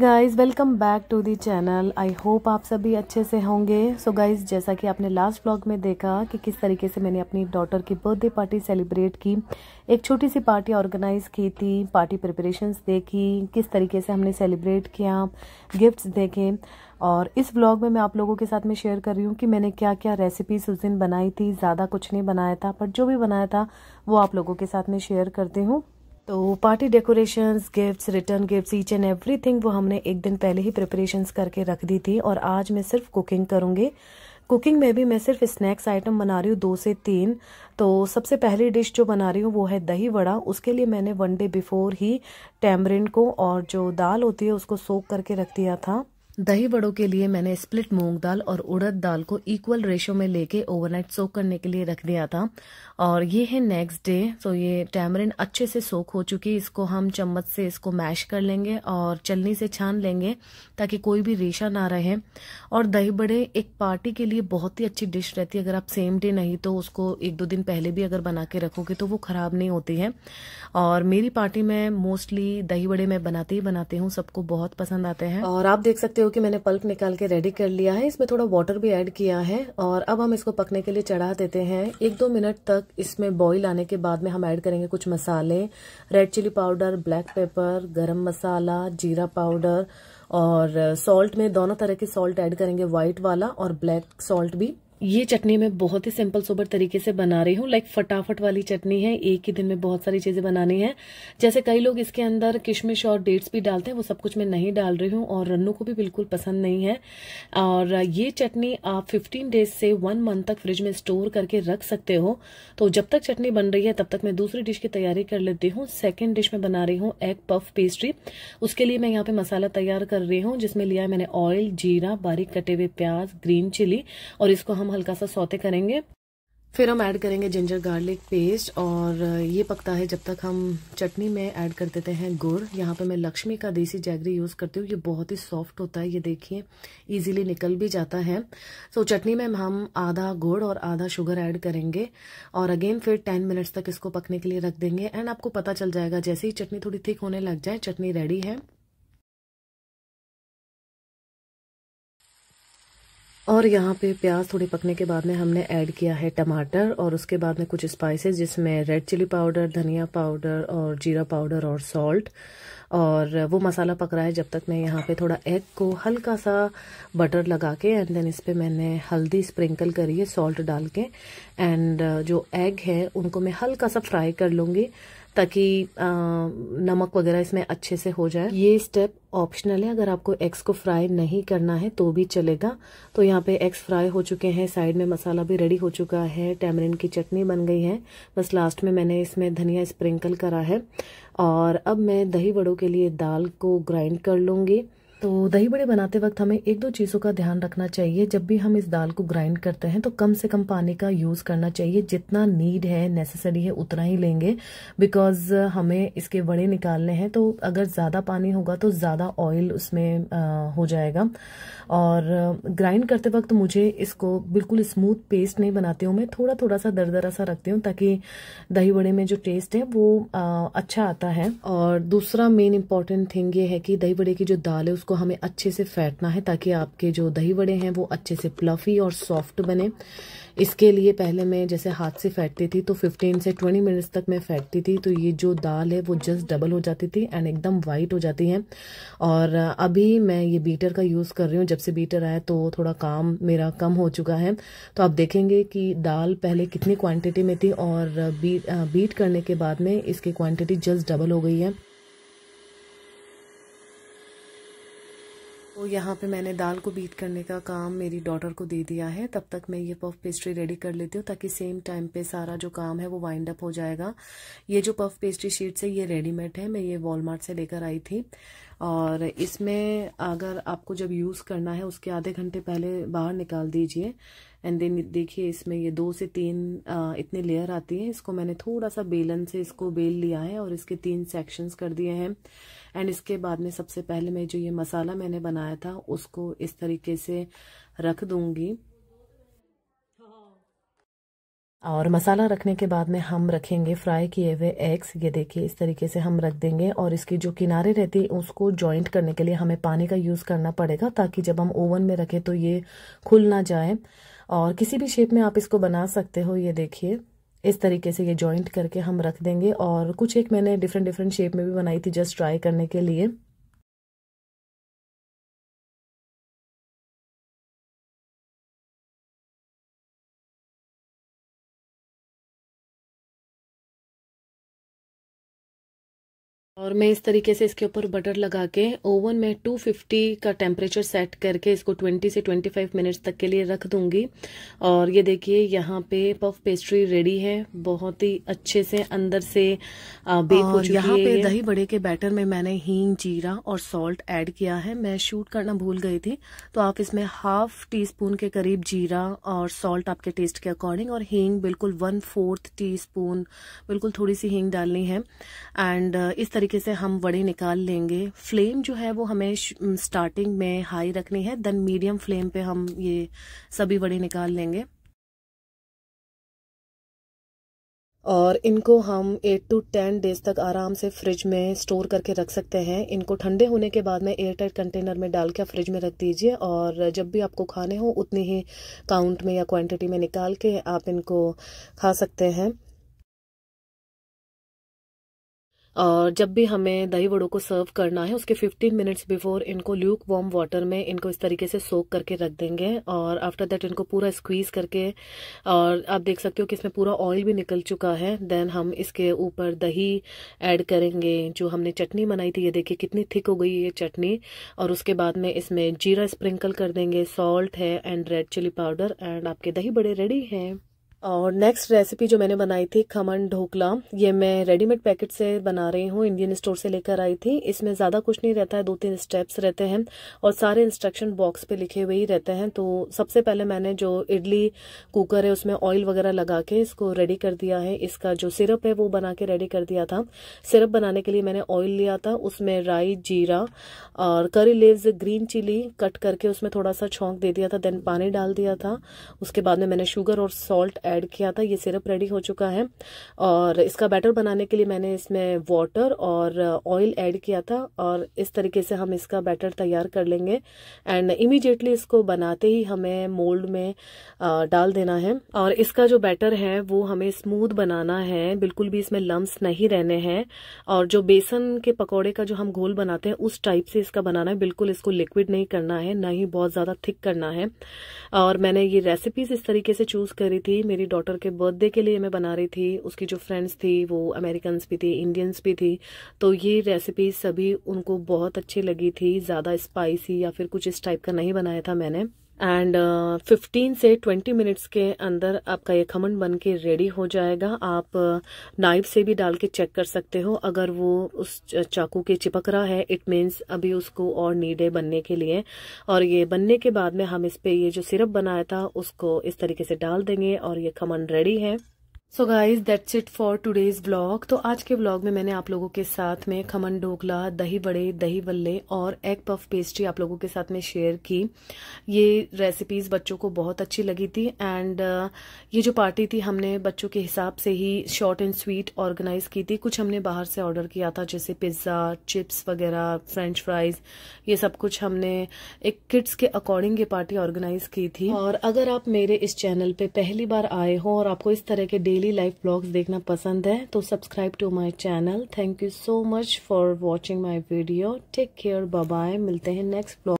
guys guys welcome back to the channel I hope आप सभी अच्छे से होंगे सो so गाइस जैसा कि आपने लास्ट ब्लॉग में देखा कि किस तरीके से मैंने अपनी डॉटर की बर्थडे पार्टी सेलिब्रेट की एक छोटी सी पार्टी ऑर्गेनाइज की थी पार्टी प्रिपरेशंस देखी किस तरीके से हमने सेलिब्रेट किया गिफ्ट्स देखे और इस ब्लॉग में मैं आप लोगों के साथ में शेयर कर रही हूँ कि मैंने क्या क्या रेसिपीज उस दिन बनाई थी ज़्यादा कुछ नहीं बनाया था पर जो भी बनाया था वो आप लोगों के साथ में शेयर करती हूँ तो party decorations gifts return gifts each and everything वो हमने एक दिन पहले ही प्रिपरेशंस करके रख दी थी और आज मैं सिर्फ कुकिंग करूँगी कुकिंग में भी मैं सिर्फ स्नैक्स आइटम बना रही हूँ दो से तीन तो सबसे पहली डिश जो बना रही हूँ वो है दही वड़ा उसके लिए मैंने वन डे बिफोर ही टैमरिन को और जो दाल होती है उसको सोख करके रख दिया था दही बड़ों के लिए मैंने स्प्लिट मूंग दाल और उड़द दाल को इक्वल रेशो में लेके ओवरनाइट सोक करने के लिए रख दिया था और ये है नेक्स्ट डे सो ये टैमरिन अच्छे से सोक हो चुकी है इसको हम चम्मच से इसको मैश कर लेंगे और चलनी से छान लेंगे ताकि कोई भी रेशा ना रहे और दही बड़े एक पार्टी के लिए बहुत ही अच्छी डिश रहती है अगर आप सेम डे नहीं तो उसको एक दो दिन पहले भी अगर बना के रखोगे तो वो ख़राब नहीं होती है और मेरी पार्टी में मोस्टली दही बड़े मैं बनाते ही बनाती हूँ सबको बहुत पसंद आते हैं और आप देख सकते हो जो कि मैंने पल्प निकाल के रेडी कर लिया है इसमें थोड़ा वाटर भी ऐड किया है और अब हम इसको पकने के लिए चढ़ा देते हैं एक दो मिनट तक इसमें बॉईल आने के बाद में हम ऐड करेंगे कुछ मसाले red chili powder black pepper garam masala जीरा पाउडर और सॉल्ट में दोनों तरह के सॉल्ट ऐड करेंगे व्हाइट वाला और ब्लैक सॉल्ट भी ये चटनी मैं बहुत ही सिंपल सोबर तरीके से बना रही हूँ लाइक फटाफट वाली चटनी है एक ही दिन में बहुत सारी चीज़ें बनानी है जैसे कई लोग इसके अंदर किशमिश और डेट्स भी डालते हैं वो सब कुछ मैं नहीं डाल रही हूँ और रन्नू को भी बिल्कुल पसंद नहीं है और ये चटनी आप फिफ्टीन डेज से वन मंथ तक फ्रिज में स्टोर करके रख सकते हो तो जब तक चटनी बन रही है तब तक मैं दूसरी डिश की तैयारी कर लेती हूँ सेकेंड डिश में बना रही हूँ एग पफ पेस्ट्री उसके लिए मैं यहाँ पर मसाला तैयार कर रही हूँ जिसमें लिया मैंने ऑयल जीरा बारीक कटे हुए प्याज ग्रीन चिली और इसको हम हम हल्का सा सौते करेंगे फिर हम ऐड करेंगे जिंजर गार्लिक पेस्ट और ये पकता है जब तक हम चटनी में ऐड कर देते हैं गुड़ यहाँ पे मैं लक्ष्मी का देसी जैगरी यूज़ करती हूँ ये बहुत ही सॉफ्ट होता है ये देखिए इजीली निकल भी जाता है सो so, चटनी में हम आधा गुड़ और आधा शुगर ऐड करेंगे और अगेन फिर टेन मिनट्स तक इसको पकने के लिए रख देंगे एंड आपको पता चल जाएगा जैसे ही चटनी थोड़ी थिक होने लग जाए चटनी रेडी है और यहाँ पे प्याज थोड़ी पकने के बाद में हमने ऐड किया है टमाटर और उसके बाद में कुछ स्पाइसेस जिसमें रेड चिली पाउडर धनिया पाउडर और जीरा पाउडर और सॉल्ट और वो मसाला पक रहा है जब तक मैं यहाँ पे थोड़ा एग को हल्का सा बटर लगा के एंड देन इस पर मैंने हल्दी स्प्रिंकल करी है सॉल्ट डाल के एंड uh, जो एग है उनको मैं हल्का सा फ्राई कर लूँगी ताकि नमक वगैरह इसमें अच्छे से हो जाए ये स्टेप ऑप्शनल है अगर आपको एग्स को फ्राई नहीं करना है तो भी चलेगा तो यहाँ पे एग्स फ्राई हो चुके हैं साइड में मसाला भी रेडी हो चुका है टैमरिन की चटनी बन गई है बस लास्ट में मैंने इसमें धनिया स्प्रिंकल करा है और अब मैं दही बड़ों के लिए दाल को ग्राइंड कर लूँगी तो दही बड़े बनाते वक्त हमें एक दो चीज़ों का ध्यान रखना चाहिए जब भी हम इस दाल को ग्राइंड करते हैं तो कम से कम पानी का यूज़ करना चाहिए जितना नीड है नेसेसरी है उतना ही लेंगे बिकॉज हमें इसके बड़े निकालने हैं तो अगर ज़्यादा पानी होगा तो ज़्यादा ऑयल उसमें आ, हो जाएगा और ग्राइंड करते वक्त मुझे इसको बिल्कुल स्मूथ पेस्ट नहीं बनाती हूँ मैं थोड़ा थोड़ा सा दरदरा सा रखती हूँ ताकि दही बड़े में जो टेस्ट है वो आ, अच्छा आता है और दूसरा मेन इम्पॉर्टेंट थिंग ये है कि दही बड़े की जो दाल है उसको इसको हमें अच्छे से फैटना है ताकि आपके जो दही बड़े हैं वो अच्छे से प्लफी और सॉफ्ट बने इसके लिए पहले मैं जैसे हाथ से फैटती थी तो 15 से 20 मिनट्स तक मैं फैटती थी तो ये जो दाल है वो जस्ट डबल हो जाती थी एंड एकदम वाइट हो जाती है और अभी मैं ये बीटर का यूज़ कर रही हूँ जब से बीटर आया तो थोड़ा काम मेरा कम हो चुका है तो आप देखेंगे कि दाल पहले कितनी क्वांटिटी में थी और बीट बीट करने के बाद में इसकी क्वान्टिटी जस्ट डबल हो गई है यहाँ पे मैंने दाल को बीट करने का काम मेरी डॉटर को दे दिया है तब तक मैं ये पफ पेस्ट्री रेडी कर लेती हूँ ताकि सेम टाइम पे सारा जो काम है वो वाइंड अप हो जाएगा ये जो पफ पेस्ट्री शीट्स है ये रेडीमेड है मैं ये वॉलमार्ट से लेकर आई थी और इसमें अगर आपको जब यूज़ करना है उसके आधे घंटे पहले बाहर निकाल दीजिए एंड देन देखिए इसमें ये दो से तीन आ, इतने लेयर आती है इसको मैंने थोड़ा सा बेलन से इसको बेल लिया है और इसके तीन सेक्शंस कर दिए हैं एंड इसके बाद में सबसे पहले मैं जो ये मसाला मैंने बनाया था उसको इस तरीके से रख दूंगी और मसाला रखने के बाद में हम रखेंगे फ्राई किए हुए एग्स ये देखिए इस तरीके से हम रख देंगे और इसकी जो किनारे रहती है उसको जॉइंट करने के लिए हमें पानी का यूज़ करना पड़ेगा ताकि जब हम ओवन में रखें तो ये खुल ना जाए और किसी भी शेप में आप इसको बना सकते हो ये देखिए इस तरीके से ये ज्वाइंट करके हम रख देंगे और कुछ एक मैंने डिफरेंट डिफरेंट शेप में भी बनाई थी जस्ट ट्राई करने के लिए और मैं इस तरीके से इसके ऊपर बटर लगा के ओवन में 250 का टेम्परेचर सेट करके इसको 20 से 25 मिनट्स तक के लिए रख दूंगी और ये देखिए यहाँ पे पफ पेस्ट्री रेडी है बहुत ही अच्छे से अंदर से बेक हो चुकी यहाँ पे दही बड़े के बैटर में मैंने हींग जीरा और सॉल्ट ऐड किया है मैं शूट करना भूल गई थी तो आप इसमें हाफ टी स्पून के करीब जीरा और सॉल्ट आपके टेस्ट के अकॉर्डिंग और हींग बिल्कुल वन फोर्थ टी स्पून बिल्कुल थोड़ी सी हींग डालनी है एंड इस तरीके तरीके से हम वड़े निकाल लेंगे फ्लेम जो है वो हमें स्टार्टिंग में हाई रखनी है देन मीडियम फ्लेम पे हम ये सभी वड़े निकाल लेंगे और इनको हम एट टू टेन डेज तक आराम से फ्रिज में स्टोर करके रख सकते हैं इनको ठंडे होने के बाद में एयर टाइट कंटेनर में डाल के फ्रिज में रख दीजिए और जब भी आपको खाने हो उतनी ही काउंट में या क्वांटिटी में निकाल के आप इनको खा सकते हैं और जब भी हमें दही वड़ों को सर्व करना है उसके 15 मिनट्स बिफोर इनको ल्यूक वार्म वाटर में इनको इस तरीके से सोक करके रख देंगे और आफ्टर दैट इनको पूरा स्क्वीज़ करके और आप देख सकते हो कि इसमें पूरा ऑयल भी निकल चुका है देन हम इसके ऊपर दही ऐड करेंगे जो हमने चटनी बनाई थी ये देखिए कितनी थिक हो गई ये चटनी और उसके बाद में इसमें जीरा स्प्रिंकल कर देंगे सॉल्ट है and red chili powder and आपके दही बड़े रेडी हैं और नेक्स्ट रेसिपी जो मैंने बनाई थी खमन ढोकला ये मैं रेडीमेड पैकेट से बना रही हूँ इंडियन स्टोर से लेकर आई थी इसमें ज़्यादा कुछ नहीं रहता है दो तीन स्टेप्स रहते हैं और सारे इंस्ट्रक्शन बॉक्स पे लिखे हुए ही रहते हैं तो सबसे पहले मैंने जो इडली कुकर है उसमें ऑयल वगैरह लगा के इसको रेडी कर दिया है इसका जो सिरप है वो बना के रेडी कर दिया था सिरप बनाने के लिए मैंने ऑयल लिया था उसमें राई जीरा और curry leaves green chilli cut करके उसमें थोड़ा सा छोंक दे दिया था देन पानी डाल दिया था उसके बाद में मैंने शुगर और सॉल्ट ऐड किया था ये सिरप रेडी हो चुका है और इसका बैटर बनाने के लिए मैंने इसमें वाटर और ऑयल uh, ऐड किया था और इस तरीके से हम इसका बैटर तैयार कर लेंगे एंड इमीडिएटली इसको बनाते ही हमें मोल्ड में uh, डाल देना है और इसका जो बैटर है वो हमें स्मूथ बनाना है बिल्कुल भी इसमें लम्ब नहीं रहने हैं और जो बेसन के पकौड़े का जो हम घोल बनाते हैं उस टाइप से इसका बनाना है बिल्कुल इसको लिक्विड नहीं करना है ना ही बहुत ज़्यादा थिक करना है और मैंने ये रेसिपीज इस तरीके से चूज करी थी मेरे मेरी डॉटर के बर्थडे के लिए मैं बना रही थी उसकी जो फ्रेंड्स थी वो अमेरिकन्स भी थी इंडियंस भी थी तो ये रेसिपी सभी उनको बहुत अच्छी लगी थी ज़्यादा स्पाइसी या फिर कुछ इस टाइप का नहीं बनाया था मैंने एंड फिफ्टीन uh, से ट्वेंटी मिनट्स के अंदर आपका ये खमन बन के रेडी हो जाएगा आप नाइफ uh, से भी डाल के चेक कर सकते हो अगर वो उस चाकू के चिपक रहा है इट मीन्स अभी उसको और नीडे बनने के लिए और ये बनने के बाद में हम इस पर ये जो सिरप बनाया था उसको इस तरीके से डाल देंगे और ये खमन रेडी है so guys that's it for today's blog तो आज के ब्लॉग में मैंने आप लोगों के साथ में खमन ढोकला दही बड़े दही बल्ले और एग पफ पेस्ट्री आप लोगों के साथ में शेयर की ये रेसिपीज़ बच्चों को बहुत अच्छी लगी थी एंड uh, ये जो पार्टी थी हमने बच्चों के हिसाब से ही शॉर्ट एंड स्वीट ऑर्गेनाइज की थी कुछ हमने बाहर से ऑर्डर किया था जैसे पिज़्ज़ा चिप्स वगैरह फ्रेंच फ्राइज ये सब कुछ हमने एक किड्स के अकॉर्डिंग ये पार्टी ऑर्गेनाइज की थी और अगर आप मेरे इस चैनल पर पहली बार आए हो और आपको इस तरह के डे डेली लाइफ ब्लॉग्स देखना पसंद है तो subscribe to my channel thank you so much for watching my video take care bye मिलते हैं नेक्स्ट ब्लॉग